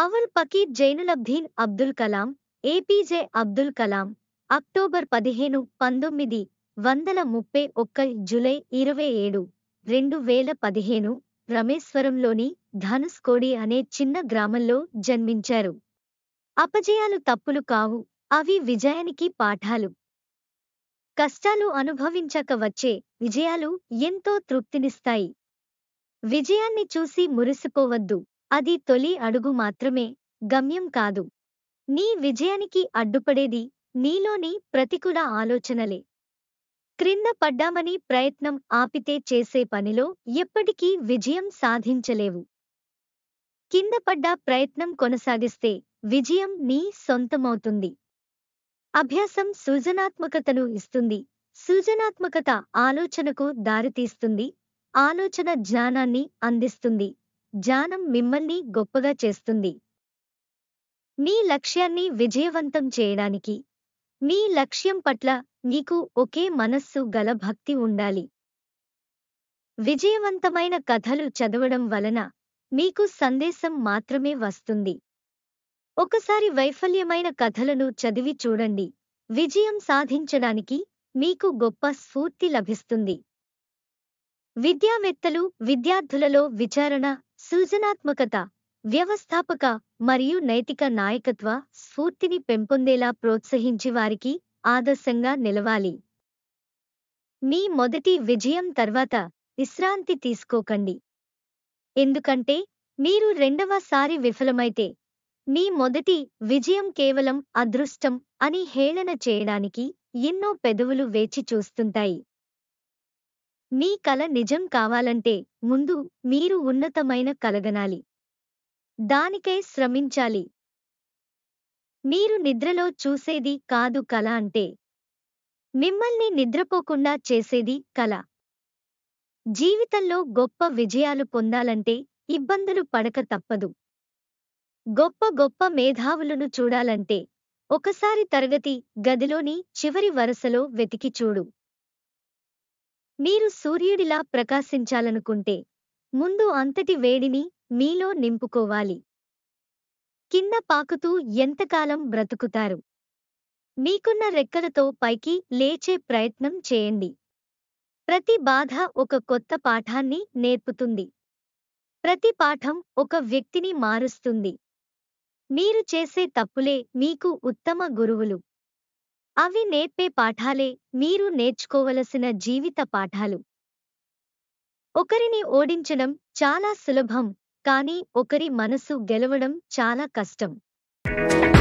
అవల్ Pakir Jainulabdeen Abdul Kalam APJ Abdul Kalam October పదిహేను పంతొమ్మిది వందల ముప్పై ఒక్క జులై ఇరవై ఏడు రెండు వేల పదిహేను రమేశ్వరంలోని ధనుస్కోడి అనే చిన్న గ్రామంలో జన్మించారు అపజయాలు తప్పులు కావు అవి విజయానికి పాఠాలు కష్టాలు అనుభవించక వచ్చే విజయాలు ఎంతో తృప్తినిస్తాయి విజయాన్ని చూసి మురిసిపోవద్దు అది తొలి అడుగు మాత్రమే గమ్యం కాదు నీ విజయానికి అడ్డుపడేది నీలోని ప్రతికూల ఆలోచనలే క్రింద పడ్డామని ప్రయత్నం ఆపితే చేసే పనిలో ఎప్పటికీ విజయం సాధించలేవు కింద పడ్డా ప్రయత్నం కొనసాగిస్తే విజయం నీ సొంతమవుతుంది అభ్యాసం సృజనాత్మకతను ఇస్తుంది సృజనాత్మకత ఆలోచనకు దారితీస్తుంది ఆలోచన జ్ఞానాన్ని అందిస్తుంది జ్ఞానం మిమ్మల్ని గొప్పగా చేస్తుంది మీ లక్ష్యాన్ని విజయవంతం చేయడానికి మీ లక్ష్యం పట్ల నీకు ఒకే మనస్సు గల భక్తి ఉండాలి విజయవంతమైన కథలు చదవడం వలన మీకు సందేశం మాత్రమే వస్తుంది ఒకసారి వైఫల్యమైన కథలను చదివి చూడండి విజయం సాధించడానికి మీకు గొప్ప స్ఫూర్తి లభిస్తుంది విద్యావేత్తలు విద్యార్థులలో విచారణ సృజనాత్మకత వ్యవస్థాపక మరియు నైతిక నాయకత్వ స్ఫూర్తిని పెంపొందేలా ప్రోత్సహించి వారికి ఆదర్శంగా నిలవాలి మీ మొదటి విజయం తర్వాత విశ్రాంతి తీసుకోకండి ఎందుకంటే మీరు రెండవసారి విఫలమైతే మీ మొదటి విజయం కేవలం అదృష్టం అని హేళన చేయడానికి ఎన్నో పెదవులు వేచి చూస్తుంటాయి మీ కల నిజం కావాలంటే ముందు మీరు ఉన్నతమైన కలగనాలి దానికై శ్రమించాలి మీరు నిద్రలో చూసేది కాదు కల అంటే మిమ్మల్ని నిద్రపోకుండా చేసేది కల జీవితంలో గొప్ప విజయాలు పొందాలంటే ఇబ్బందులు పడక తప్పదు గొప్ప గొప్ప మేధావులను చూడాలంటే ఒకసారి తరగతి గదిలోని చివరి వరసలో వెతికి చూడు మీరు సూర్యుడిలా ప్రకాశించాలనుకుంటే ముందు అంతటి వేడిని మీలో నింపుకోవాలి కింద పాకుతూ ఎంతకాలం బ్రతుకుతారు మీకున్న రెక్కలతో పైకి లేచే ప్రయత్నం చేయండి ప్రతి బాధ ఒక కొత్త పాఠాన్ని నేర్పుతుంది ప్రతి పాఠం ఒక వ్యక్తిని మారుస్తుంది మీరు చేసే తప్పులే మీకు ఉత్తమ గురువులు అవి నేర్పే పాఠాలే మీరు నేర్చుకోవలసిన జీవిత పాఠాలు ఒకరిని ఓడించడం చాలా సులభం కానీ ఒకరి మనసు గెలవడం చాలా కష్టం